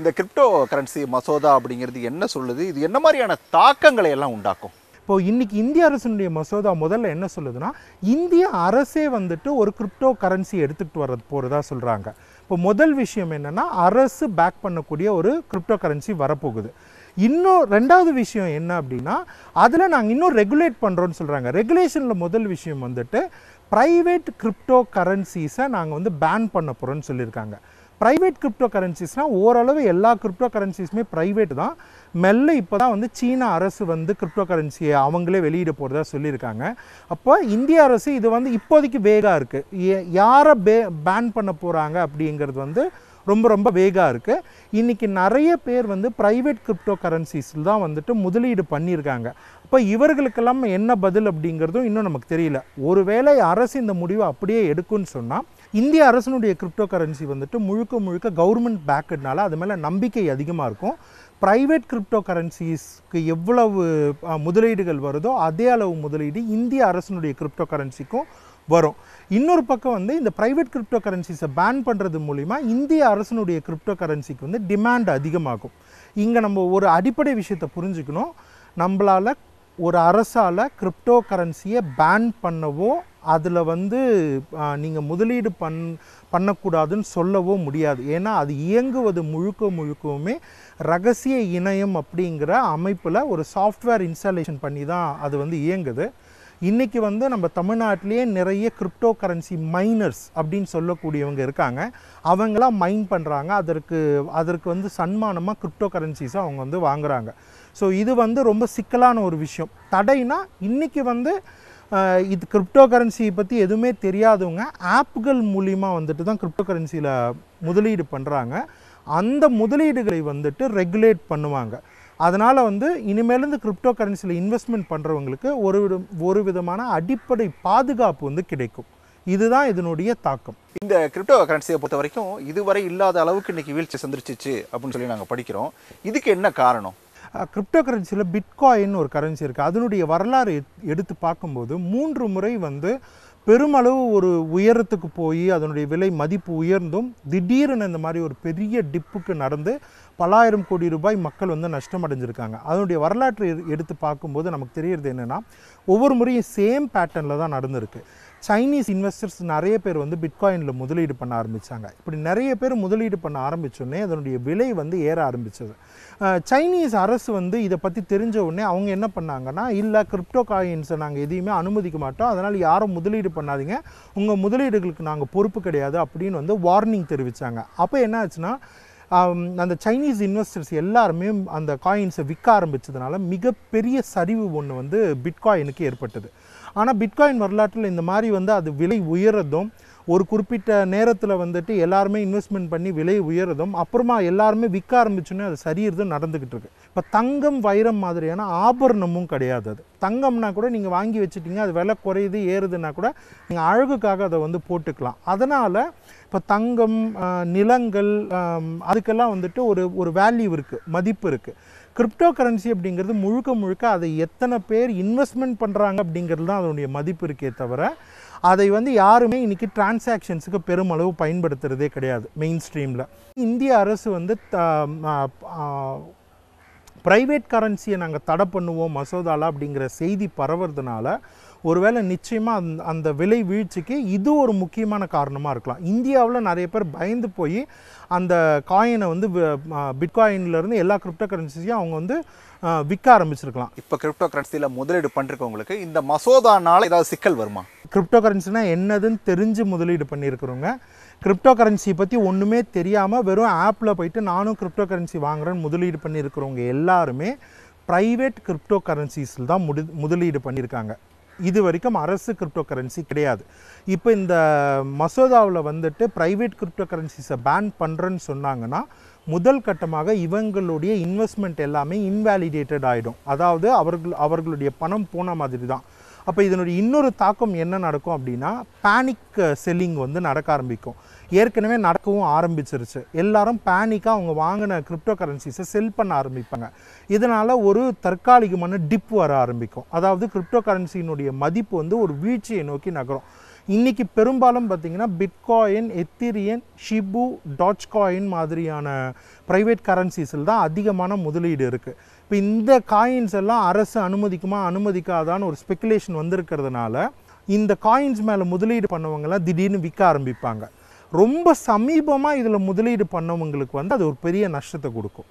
இந்த crypto currency மசோதா அப்படிங்கிறது என்ன சொல்லுது இது என்ன மாதிரியான தாக்கங்களை எல்லாம் உண்டாக்கும் இப்போது இன்றைக்கி இந்திய அரசினுடைய மசோதா முதல்ல என்ன சொல்லுதுன்னா இந்திய அரசே வந்துட்டு ஒரு கிரிப்டோ கரன்சி எடுத்துகிட்டு வர்றது போகிறதா சொல்கிறாங்க இப்போ முதல் விஷயம் என்னென்னா அரசு பேக் பண்ணக்கூடிய ஒரு கிரிப்டோ கரன்சி வரப்போகுது இன்னும் ரெண்டாவது விஷயம் என்ன அப்படின்னா அதில் நாங்கள் இன்னும் ரெகுலேட் பண்ணுறோன்னு சொல்கிறாங்க ரெகுலேஷனில் முதல் விஷயம் வந்துட்டு ப்ரைவேட் கிரிப்டோ கரன்சிஸை நாங்கள் வந்து பேன் பண்ண போகிறோன்னு சொல்லியிருக்காங்க ப்ரைவேட் கிரிப்டோ கரன்சிஸ்னால் ஓரளவு எல்லா கிரிப்டோ கரன்சிஸுமே ப்ரைவேட் தான் மெல்ல இப்போ தான் வந்து சீன அரசு வந்து கிரிப்டோ கரன்சியை அவங்களே வெளியிட போகிறதா சொல்லியிருக்காங்க அப்போ இந்திய அரசு இது வந்து இப்போதைக்கு வேகாக இருக்குது யாரை பே பேன் பண்ண போகிறாங்க அப்படிங்கிறது வந்து ரொம்ப ரொம்ப வேகாக இருக்குது இன்றைக்கி நிறைய பேர் வந்து ப்ரைவேட் கிரிப்டோ கரன்சிஸில் தான் வந்துட்டு முதலீடு பண்ணியிருக்காங்க இப்போ இவர்களுக்கெல்லாம் என்ன பதில் அப்படிங்கிறதும் இன்னும் நமக்கு தெரியல ஒருவேளை அரசு இந்த முடிவை அப்படியே எடுக்கும்னு சொன்னால் இந்திய அரசனுடைய கிரிப்டோ கரன்சி வந்துட்டு முழுக்க முழுக்க கவர்மெண்ட் பேக்குனால அது மேலே நம்பிக்கை அதிகமாக இருக்கும் ப்ரைவேட் கிரிப்டோ கரன்சிஸ்க்கு எவ்வளவு முதலீடுகள் வருதோ அதே அளவு முதலீடு இந்திய அரசனுடைய கிரிப்டோ கரன்சிக்கும் வரும் இன்னொரு பக்கம் வந்து இந்த ப்ரைவேட் கிரிப்டோ கரன்சிஸை பேன் பண்ணுறது மூலிமா இந்திய அரசனுடைய கிரிப்டோ கரன்சிக்கு வந்து டிமாண்ட் அதிகமாகும் இங்கே நம்ம ஒரு அடிப்படை விஷயத்தை புரிஞ்சுக்கணும் நம்மளால் ஒரு அரசால் கிரிப்டோ கரன்சியை பேன் பண்ணவோ அதில் வந்து நீங்கள் முதலீடு பண் பண்ணக்கூடாதுன்னு சொல்லவோ முடியாது ஏன்னா அது இயங்குவது முழுக்க முழுக்கவுமே ரகசிய இணையம் அப்படிங்கிற அமைப்பில் ஒரு சாஃப்ட்வேர் இன்ஸ்டாலேஷன் பண்ணி தான் அது வந்து இயங்குது இன்றைக்கி வந்து நம்ம தமிழ்நாட்டிலே நிறைய கிரிப்டோ கரன்சி மைனர்ஸ் அப்படின்னு சொல்லக்கூடியவங்க இருக்காங்க அவங்களாம் மைன் பண்ணுறாங்க அதற்கு அதற்கு வந்து சன்மானமாக கிரிப்டோ கரன்சிஸை அவங்க வந்து வாங்குகிறாங்க ஸோ இது வந்து ரொம்ப சிக்கலான ஒரு விஷயம் தடைனா இன்றைக்கி வந்து இது கிரிப்டோ கரன்சியை பற்றி எதுவுமே தெரியாதவங்க ஆப்புகள் மூலிமா வந்துட்டு தான் கிரிப்டோ கரன்சியில் முதலீடு பண்ணுறாங்க அந்த முதலீடுகளை வந்துட்டு ரெகுலேட் பண்ணுவாங்க அதனால் வந்து இனிமேலேருந்து கிரிப்டோ கரன்சியில் இன்வெஸ்ட்மெண்ட் பண்ணுறவங்களுக்கு ஒரு விதம் ஒரு விதமான அடிப்படை பாதுகாப்பு வந்து கிடைக்கும் இதுதான் இதனுடைய தாக்கம் இந்த கிரிப்டோ கரன்சியை பொறுத்த வரைக்கும் இதுவரை இல்லாத அளவுக்கு இன்றைக்கி வீழ்ச்சி சந்திரிச்சிச்சு அப்படின்னு சொல்லி நாங்கள் படிக்கிறோம் இதுக்கு என்ன காரணம் கிரிப்டோ கரன்சியில் பிட்காயின் ஒரு கரன்சி இருக்குது அதனுடைய வரலாறு எடுத்து பார்க்கும்போது மூன்று முறை வந்து பெருமளவு ஒரு உயரத்துக்கு போய் அதனுடைய விலை மதிப்பு உயர்ந்தும் திடீரென இந்த மாதிரி ஒரு பெரிய டிப்புக்கு நடந்து பல்லாயிரம் கோடி ரூபாய் மக்கள் வந்து நஷ்டம் அடைஞ்சிருக்காங்க அதனுடைய வரலாற்றை எடுத்து பார்க்கும்போது நமக்கு தெரியறது என்னென்னா ஒவ்வொரு முறையும் சேம் பேட்டர்னில் தான் நடந்திருக்கு சைனீஸ் இன்வெஸ்டர்ஸ் நிறைய பேர் வந்து பிட்காயினில் முதலீடு பண்ண ஆரம்பித்தாங்க இப்படி நிறைய பேர் முதலீடு பண்ண ஆரம்பித்தோடனே அதனுடைய விலை வந்து ஏற ஆரம்பித்தது சைனீஸ் அரசு வந்து இதை பற்றி தெரிஞ்ச உடனே அவங்க என்ன பண்ணாங்கன்னா இல்லை கிரிப்டோ காயின்ஸை நாங்கள் எதையுமே அனுமதிக்க மாட்டோம் அதனால் யாரும் முதலீடு பண்ணாதீங்க உங்கள் முதலீடுகளுக்கு நாங்கள் பொறுப்பு கிடையாது அப்படின்னு வந்து வார்னிங் தெரிவித்தாங்க அப்போ என்ன ஆச்சுன்னா அந்த சைனீஸ் இன்வெஸ்டர்ஸ் எல்லாருமே அந்த காயின்ஸை விற்க ஆரம்பித்ததுனால மிகப்பெரிய சரிவு ஒன்று வந்து பிட்காயினுக்கு ஏற்பட்டது ஆனால் பிட்காயின் வரலாற்றில் இந்த மாதிரி வந்து அது விலை உயர்றதும் ஒரு குறிப்பிட்ட நேரத்தில் வந்துட்டு எல்லாருமே இன்வெஸ்ட்மெண்ட் பண்ணி விலை உயருதும் அப்புறமா எல்லாருமே விற்க ஆரம்பிச்சோன்னே அது சரியறது நடந்துக்கிட்டு இருக்கு இப்போ தங்கம் வைரம் மாதிரியான ஆபரணமும் கிடையாது அது தங்கம்னா கூட நீங்கள் வாங்கி வச்சுட்டீங்க அது விலை குறையுது ஏறுதுன்னா கூட நீங்கள் அழகுக்காக அதை வந்து போட்டுக்கலாம் அதனால் இப்போ தங்கம் நிலங்கள் அதுக்கெல்லாம் வந்துட்டு ஒரு ஒரு வேல்யூ இருக்குது மதிப்பு இருக்குது கிரிப்டோ கரன்சி அப்படிங்கிறது முழுக்க முழுக்க அதை எத்தனை பேர் இன்வெஸ்ட்மெண்ட் பண்ணுறாங்க அப்படிங்கிறது தான் அதனுடைய மதிப்பு இருக்கே தவிர அதை வந்து யாருமே இன்றைக்கி டிரான்சாக்ஷன்ஸுக்கு பெருமளவு பயன்படுத்துகிறதே கிடையாது மெயின் ஸ்ட்ரீமில் இந்திய அரசு வந்து த ப்ரைவேட் கரன்சியை நாங்கள் தடை பண்ணுவோம் மசோதாலா அப்படிங்கிற செய்தி பரவுறதுனால ஒருவேளை நிச்சயமாக அந் அந்த விலை வீழ்ச்சிக்கு இது ஒரு முக்கியமான காரணமாக இருக்கலாம் இந்தியாவில் நிறைய பேர் பயந்து போய் அந்த காயினை வந்து பிட்காயின்லேருந்து எல்லா கிரிப்டோ கரன்சிஸையும் அவங்க வந்து விற்க ஆரம்பிச்சிருக்கலாம் இப்போ கிரிப்டோ கரன்சியில் முதலீடு பண்ணிருக்கவங்களுக்கு இந்த மசோதானால் ஏதாவது சிக்கல் வருமா கிரிப்டோ கரன்சினா என்னதுன்னு தெரிஞ்சு முதலீடு பண்ணியிருக்கிறவங்க கிரிப்டோ கரன்சியை பற்றி ஒன்றுமே தெரியாமல் வெறும் ஆப்பில் போயிட்டு நானும் கிரிப்டோ கரன்சி வாங்குறேன்னு முதலீடு பண்ணியிருக்கிறவங்க எல்லாருமே ப்ரைவேட் கிரிப்டோ கரன்சிஸில் தான் முடி முதலீடு பண்ணியிருக்காங்க இது வரைக்கும் அரசு கிரிப்டோ கரன்சி கிடையாது இப்போ இந்த மசோதாவில் வந்துட்டு ப்ரைவேட் கிரிப்டோ கரன்சிஸை பேன் பண்ணுறேன்னு சொன்னாங்கன்னா முதல் கட்டமாக இவங்களுடைய இன்வெஸ்ட்மெண்ட் எல்லாமே இன்வாலிடேட்டட் ஆகிடும் அதாவது அவர்கள் அவர்களுடைய பணம் போன மாதிரி தான் அப்போ இதனுடைய இன்னொரு தாக்கம் என்ன நடக்கும் அப்படின்னா பேனிக் செல்லிங் வந்து நடக்க ஆரம்பிக்கும் ஏற்கனவே நடக்கவும் ஆரம்பிச்சிருச்சு எல்லாரும் பேனிக்காக அவங்க வாங்கின கிரிப்டோ கரன்சிஸை செல் பண்ண ஆரம்பிப்பாங்க இதனால் ஒரு தற்காலிகமான டிப் வர ஆரம்பிக்கும் அதாவது கிரிப்டோ கரன்சியினுடைய மதிப்பு வந்து ஒரு வீழ்ச்சியை நோக்கி நகரும் இன்றைக்கி பெரும்பாலும் பார்த்தீங்கன்னா bitcoin ethereum Shiba doge coin மாதிரியான ப்ரைவேட் கரன்சிஸில் தான் அதிகமான முதலீடு இருக்குது இப்போ இந்த காயின்ஸ் எல்லாம் அரசு அனுமதிக்குமா அனுமதிக்காதான்னு ஒரு ஸ்பெக்குலேஷன் வந்திருக்கிறதுனால இந்த காயின்ஸ் மேலே முதலீடு பண்ணவங்களாம் திடீர்னு விற்க ஆரம்பிப்பாங்க ரொம்ப சமீபமாக இதில் முதலீடு பண்ணவங்களுக்கு வந்து அது ஒரு பெரிய நஷ்டத்தை கொடுக்கும்